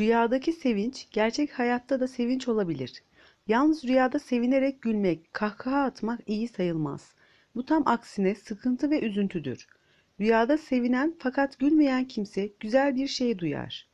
Rüyadaki sevinç gerçek hayatta da sevinç olabilir. Yalnız rüyada sevinerek gülmek, kahkaha atmak iyi sayılmaz. Bu tam aksine sıkıntı ve üzüntüdür. Rüyada sevinen fakat gülmeyen kimse güzel bir şey duyar.